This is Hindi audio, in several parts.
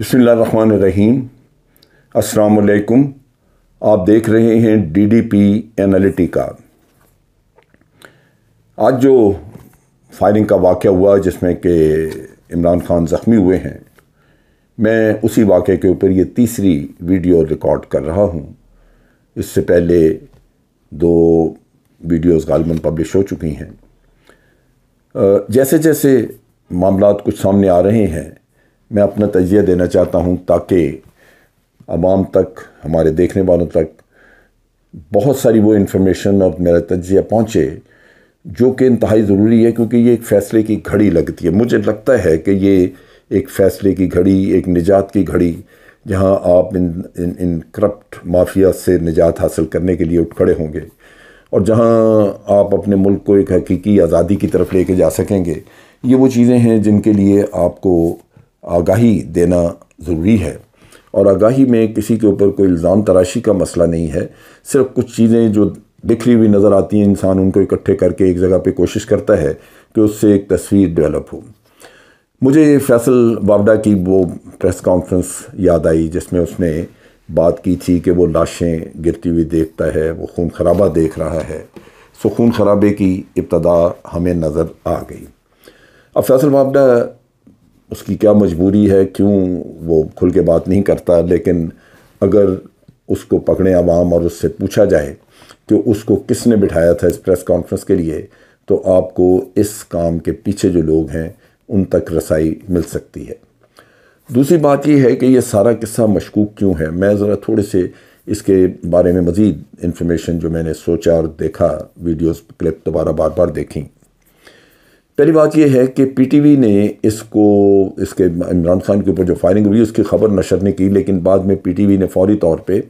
बसमान रहीम असलकुम आप देख रहे हैं डी डी पी का आज जो फायरिंग का वाक़ हुआ जिसमें कि इमरान खान ज़ख्मी हुए हैं मैं उसी वाक़े के ऊपर ये तीसरी वीडियो रिकॉर्ड कर रहा हूँ इससे पहले दो वीडियोस गालबन पब्लिश हो चुकी हैं जैसे जैसे मामला कुछ सामने आ रहे हैं मैं अपना तजिया देना चाहता हूँ ताकि आवाम तक हमारे देखने वालों तक बहुत सारी वो इन्फॉर्मेशन और मेरा तजिया पहुँचे जो कि इंतहाई ज़रूरी है क्योंकि ये एक फ़ैसले की घड़ी लगती है मुझे लगता है कि ये एक फ़ैसले की घड़ी एक निजात की घड़ी जहाँ आप इन इन, इन करप्ट माफिया से निजात हासिल करने के लिए उठ खड़े होंगे और जहाँ आप अपने मुल्क को एक हकीकी आज़ादी की तरफ लेके जा सकेंगे ये वो चीज़ें हैं जिनके लिए आपको आगाही देना ज़रूरी है और आगाही में किसी के ऊपर कोई इल्ज़ाम तराशी का मसला नहीं है सिर्फ कुछ चीज़ें जो बिखरी हुई नज़र आती हैं इंसान उनको इकट्ठे करके एक जगह पे कोशिश करता है कि उससे एक तस्वीर डेवलप हो मुझे फैसल बाबडा की वो प्रेस कॉन्फ्रेंस याद आई जिसमें उसने बात की थी कि वो लाशें गिरती हुई देखता है वो खून खराबा देख रहा है सो खून खराबे की इब्तदा हमें नज़र आ गई अब फैसल बाबडा उसकी क्या मजबूरी है क्यों वो खुल के बात नहीं करता लेकिन अगर उसको पकड़े आवाम और उससे पूछा जाए कि उसको किसने बिठाया था इस प्रेस कॉन्फ्रेंस के लिए तो आपको इस काम के पीछे जो लोग हैं उन तक रसाई मिल सकती है दूसरी बात यह है कि ये सारा किस्सा मशकूक क्यों है मैं ज़रा थोड़े से इसके बारे में मज़ीद इन्फॉर्मेशन जो मैंने सोचा और देखा वीडियोस क्लिप दोबारा बार बार देखी पहली बात यह है कि पीटीवी ने इसको इसके इमरान खान के ऊपर जो फायरिंग हुई उसकी खबर नशर ने की लेकिन बाद में पीटीवी ने फौरी तौर पे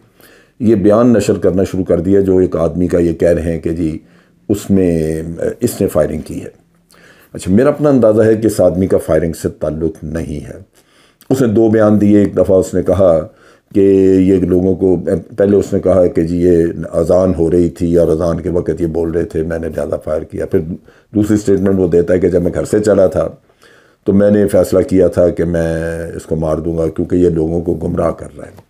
ये बयान नशर करना शुरू कर दिया जो एक आदमी का ये कह रहे हैं कि जी उसमें इसने फायरिंग की है अच्छा मेरा अपना अंदाज़ा है कि इस आदमी का फायरिंग से ताल्लुक़ नहीं है उसने दो बयान दिए एक दफ़ा उसने कहा कि ये लोगों को पहले उसने कहा कि जी ये अजान हो रही थी और अजान के वक्त ये बोल रहे थे मैंने ज़्यादा फायर किया फिर दूसरी स्टेटमेंट वो देता है कि जब मैं घर से चला था तो मैंने फैसला किया था कि मैं इसको मार दूंगा क्योंकि ये लोगों को गुमराह कर रहा है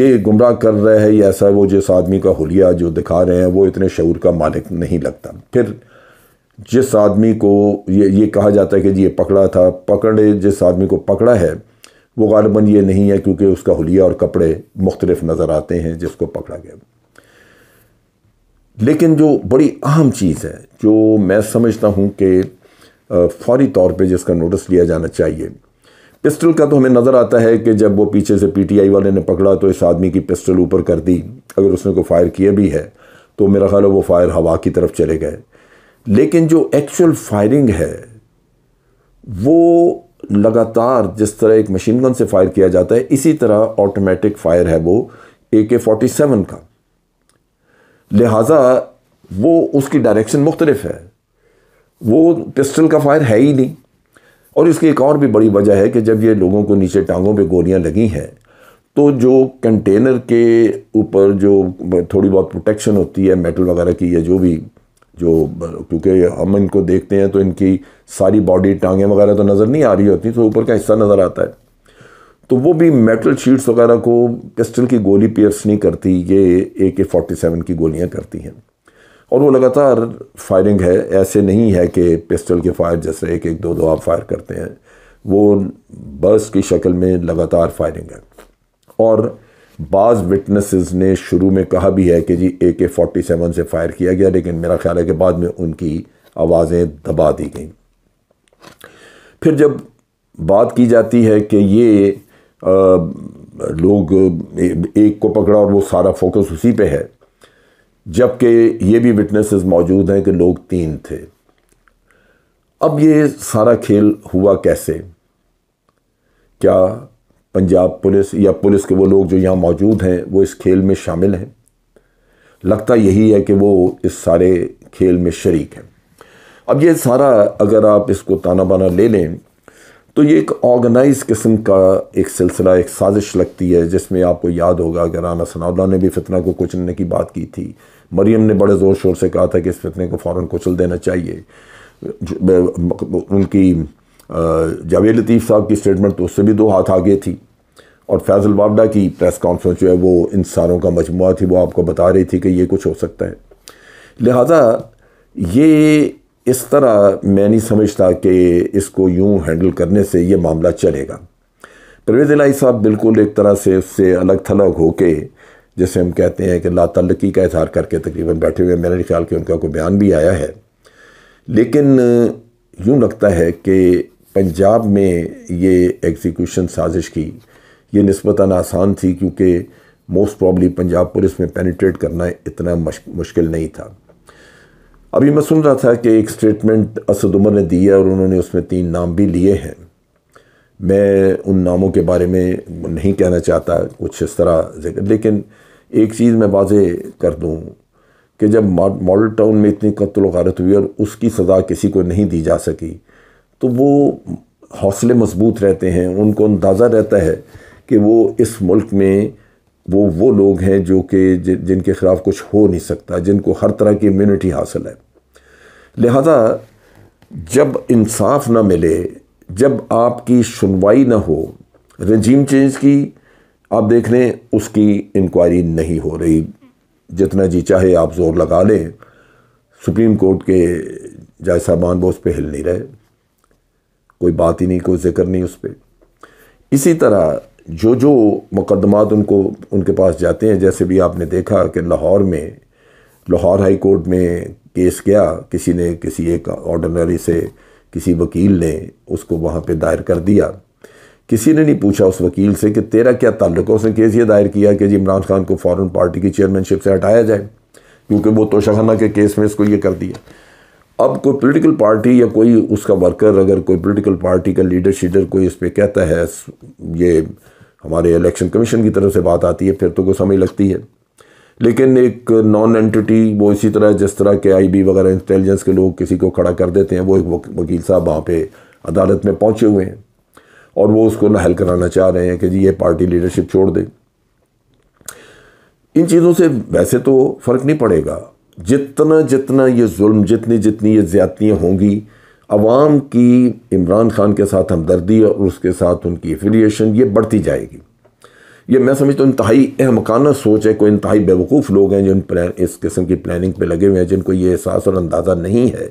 ये गुमराह कर रहा है या ऐसा वो जिस आदमी का हलिया जो दिखा रहे हैं वो इतने शूर का मालिक नहीं लगता फिर जिस आदमी को ये ये कहा जाता है कि जी ये पकड़ा था पकड़े जिस आदमी को पकड़ा है वो गालबन ये नहीं है क्योंकि उसका हलिया और कपड़े मुख्तलिफ़ नज़र आते हैं जिसको पकड़ा गया लेकिन जो बड़ी अहम चीज़ है जो मैं समझता हूँ कि फौरी तौर पर जिसका नोटिस लिया जाना चाहिए पिस्टल का तो हमें नज़र आता है कि जब वो पीछे से पीटीआई वाले ने पकड़ा तो इस आदमी की पिस्टल ऊपर कर दी अगर उसने को फायर किया भी है तो मेरा ख्याल है वो फायर हवा की तरफ चले गए लेकिन जो एक्चुअल फायरिंग है वो लगातार जिस तरह एक मशीन गन से फायर किया जाता है इसी तरह ऑटोमेटिक फायर है वो ए के फोर्टी सेवन का लिहाजा वो उसकी डायरेक्शन मुख्तलिफ है वो पिस्टल का फायर है ही नहीं और इसकी एक और भी बड़ी वजह है कि जब ये लोगों को नीचे टांगों पे गोलियां लगी हैं तो जो कंटेनर के ऊपर जो थोड़ी बहुत प्रोटेक्शन होती है मेटल वगैरह की या जो भी जो क्योंकि हम इनको देखते हैं तो इनकी सारी बॉडी टांगें वगैरह तो नज़र नहीं आ रही होती तो ऊपर का हिस्सा नज़र आता है तो वो भी मेटल शीट्स वगैरह को पिस्टल की गोली पियर्स नहीं करती ये ए के फोर्टी सेवन की गोलियाँ करती हैं और वो लगातार फायरिंग है ऐसे नहीं है कि पिस्टल के फायर जैसे एक एक दो दो आप फायर करते हैं वो बर्स की शक्ल में लगातार फायरिंग है और बाज़ विटनेसेस ने शुरू में कहा भी है कि जी ए के फोर्टी सेवन से फायर किया गया लेकिन मेरा ख्याल है कि बाद में उनकी आवाज़ें दबा दी गई फिर जब बात की जाती है कि ये आ, लोग एक को पकड़ा और वो सारा फोकस उसी पे है जबकि ये भी विटनेसेस मौजूद हैं कि लोग तीन थे अब ये सारा खेल हुआ कैसे क्या पंजाब पुलिस या पुलिस के वो लोग जो यहाँ मौजूद हैं वो इस खेल में शामिल हैं लगता यही है कि वो इस सारे खेल में शरीक हैं अब ये सारा अगर आप इसको ताना बाना ले लें तो ये एक ऑर्गेनाइज किस्म का एक सिलसिला एक साजिश लगती है जिसमें आपको याद होगा राना सनाउल्ला ने भी फितना को कुचलने की बात की थी मरियम ने बड़े ज़ोर शोर से कहा था कि इस फितने को फ़ौर कुचल देना चाहिए उनकी जावेद लतीफ़ साहब की स्टेटमेंट तो उससे भी दो हाथ आगे थी और फैज़ल वाबडा की प्रेस कॉन्फ्रेंस जो है वो इन सारों का मजमु थी वो आपको बता रही थी कि ये कुछ हो सकता है लिहाजा ये इस तरह मैं नहीं समझता कि इसको यूँ हैंडल करने से ये मामला चलेगा परवेज़ इलाई साहब बिल्कुल एक तरह से उससे अलग थलग होके जैसे हम कहते हैं कि ला तल्लकी का इजहार करके तकरीबन बैठे हुए मेरे ख्याल कि उनका कोई बयान भी आया है लेकिन यूँ लगता है कि पंजाब में ये एग्जीक्यूशन साजिश की ये नस्बता आसान थी क्योंकि मोस्ट प्रॉब्ली पंजाब पुलिस में पेनिट्रेट करना इतना मुश्किल नहीं था अभी मैं सुन रहा था कि एक स्टेटमेंट असद उमर ने दी है और उन्होंने उसमें तीन नाम भी लिए हैं मैं उन नामों के बारे में नहीं कहना चाहता कुछ इस तरह जिक्र लेकिन एक चीज़ मैं वाजे कर दूँ कि जब मॉडल टाउन में इतनी कत्ल वारत हुई और उसकी सज़ा किसी को नहीं दी जा सकी तो वो हौसले मजबूत रहते हैं उनको अंदाज़ा रहता है कि वो इस मुल्क में वो वो लोग हैं जो कि जिनके ख़िलाफ़ कुछ हो नहीं सकता जिनको हर तरह की इम्यूनिटी हासिल है लिहाजा जब इंसाफ ना मिले जब आपकी सुनवाई ना हो रजीम चेंज की आप देख लें उसकी इंक्वायरी नहीं हो रही जितना जी चाहे आप ज़ोर लगा लें सुप्रीम कोर्ट के जायसा मान वो उस पर हिल नहीं रहे कोई बात ही नहीं कोई जिक्र नहीं उस पर इसी तरह जो जो मुकदमात उनको उनके पास जाते हैं जैसे भी आपने देखा कि लाहौर में लाहौर हाई कोर्ट में केस गया किसी ने किसी एक ऑर्डनरी से किसी वकील ने उसको वहाँ पे दायर कर दिया किसी ने नहीं पूछा उस वकील से कि तेरा क्या ताल्लुक है उसने केस ये दायर किया कि जी इमरान खान को फॉरेन पार्टी की चेयरमैनशिप से हटाया जाए क्योंकि वो तोशाखाना के केस में इसको ये कर दिया अब कोई पॉलिटिकल पार्टी या कोई उसका वर्कर अगर कोई पॉलिटिकल पार्टी का लीडर शीडर कोई इस पर कहता है ये हमारे इलेक्शन कमीशन की तरफ से बात आती है फिर तो कोई समय लगती है लेकिन एक नॉन एंटिटी वो इसी तरह जिस तरह के आईबी वगैरह इंटेलिजेंस के लोग किसी को खड़ा कर देते हैं वो एक वकील साहब वहाँ पे अदालत में पहुँचे हुए हैं और वो उसको ना हल कराना चाह रहे हैं कि जी ये पार्टी लीडरशिप छोड़ दे इन चीज़ों से वैसे तो फ़र्क नहीं पड़ेगा जितना जितना ये जुल्म जितनी जितनी ये ज़्यादतियाँ होंगी आवाम की इमरान ख़ान के साथ हमदर्दी और उसके साथ उनकी एफिलिएशन ये बढ़ती जाएगी ये मैं समझता हूँ इंतहाई अहमकाना सोच है कोई इंतहाई बेवकूफ़ लोग हैं जिन प्लान इस किस्म की प्लानिंग पे लगे हुए हैं जिनको ये एहसास और अंदाज़ा नहीं है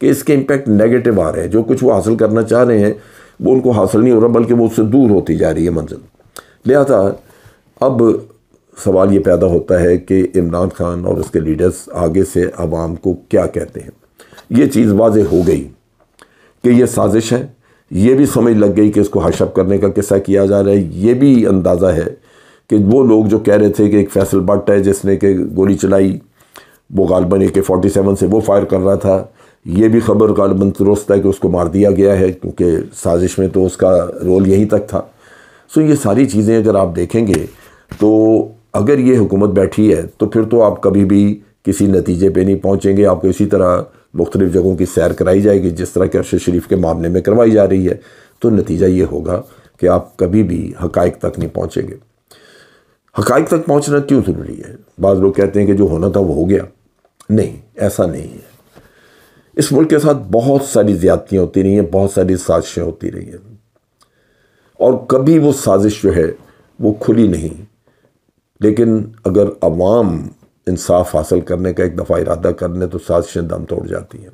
कि इसके इम्पेक्ट नेगेटिव आ रहे हैं जो कुछ वो हासिल करना चाह रहे हैं वो उनको हासिल नहीं हो रहा बल्कि वो उससे दूर होती जा रही है मंजिल लिहाजा अब सवाल ये पैदा होता है कि इमरान खान और उसके लीडर्स आगे से आवाम को क्या कहते हैं ये चीज़ वाज हो गई कि ये साजिश है ये भी समझ लग गई कि इसको हशअप करने का किस्सा किया जा रहा है ये भी अंदाज़ा है कि वो लोग जो कह रहे थे कि एक फैसल भट्ट है जिसने कि गोली चलाई वो गालबन ए के फोर्टी सेवन से वो फायर कर रहा था ये भी खबर गालबन दुरुस्त है कि उसको मार दिया गया है क्योंकि साजिश में तो उसका रोल यहीं तक था सो ये सारी चीज़ें अगर आप देखेंगे तो अगर ये हुकूमत बैठी है तो फिर तो आप कभी भी किसी नतीजे पे नहीं पहुँचेंगे आपको इसी तरह मुख्तलिफ़ जगहों की सैर कराई जाएगी जिस तरह के अरशद शरीफ के मामले में करवाई जा रही है तो नतीजा ये होगा कि आप कभी भी हकाइक तक नहीं पहुँचेंगे हकाइक तक पहुँचना क्यों ज़रूरी है बाज़ लोग कहते हैं कि जो होना था वो हो गया नहीं ऐसा नहीं है इस मुल्क के साथ बहुत सारी ज्यादतियाँ होती रही हैं बहुत सारी साजिशें होती रही हैं और कभी वो साजिश जो है वो खुली नहीं लेकिन अगर आवाम इंसाफ हासिल करने का एक दफ़ा इरादा कर लें तो साजिशें दम तोड़ जाती हैं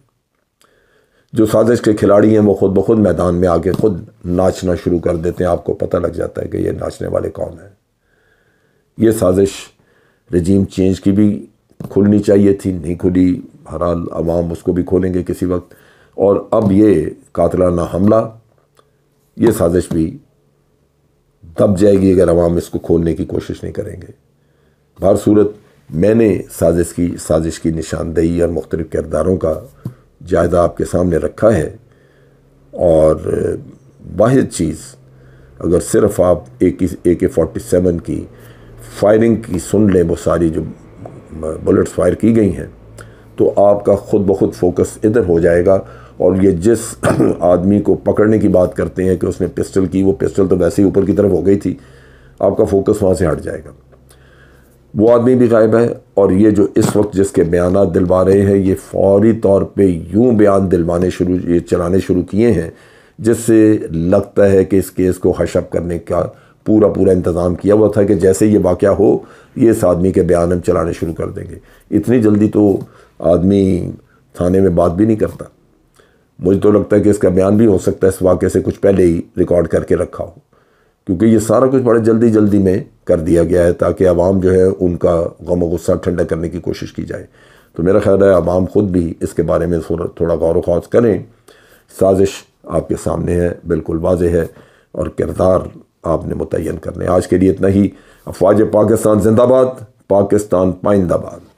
जो साजिश के खिलाड़ी हैं वो ख़ुद ब खुद मैदान में आके ख़ुद नाचना शुरू कर देते हैं आपको पता लग जाता है कि ये नाचने वाले कौन हैं ये साजिश रजीम चेंज की भी खुलनी चाहिए थी नहीं खुली हरहाल अवाम उसको भी खोलेंगे किसी वक्त और अब ये कातलाना हमला ये साजिश भी तब जाएगी अगर आवाम इसको खोलने की कोशिश नहीं करेंगे बार सूरत मैंने साजिश की साजिश की निशानदेही और मुख्तलिफ़ किरदारों का जायदा आपके सामने रखा है और वाद चीज़ अगर सिर्फ आप ए के फोर्टी सेवन की फायरिंग की सुन लें वो सारी जो बुलेट्स फायर की गई हैं तो आपका ख़ुद ब खुद फोकस इधर हो जाएगा और ये जिस आदमी को पकड़ने की बात करते हैं कि उसने पिस्टल की वो पिस्टल तो वैसे ही ऊपर की तरफ हो गई थी आपका फोकस वहाँ से हट जाएगा वो आदमी भी गायब है और ये जो इस वक्त जिसके बयान दिलवा रहे हैं ये फौरी तौर पे यूं बयान दिलवाने शुरू ये चलाने शुरू किए हैं जिससे लगता है कि इस केस को हशअप करने का पूरा पूरा इंतज़ाम किया हुआ था कि जैसे ये वाक़ हो ये इस आदमी के बयान हम चलाने शुरू कर देंगे इतनी जल्दी तो आदमी थाने में बात भी नहीं करता मुझे तो लगता है कि इसका बयान भी हो सकता है इस वाक़े से कुछ पहले ही रिकॉर्ड करके रखा हो क्योंकि ये सारा कुछ बड़े जल्दी जल्दी में कर दिया गया है ताकि आवाम जो है उनका गम गुस्सा ठंडा करने की कोशिश की जाए तो मेरा ख्याल है आवाम ख़ुद भी इसके बारे में थोड़ा गौर खौज करें साजिश आपके सामने है बिल्कुल वाज है और किरदार आपने मुतन करने आज के लिए इतना ही अफवाज पाकिस्तान जिंदाबाद पाकिस्तान पाइंदाबाद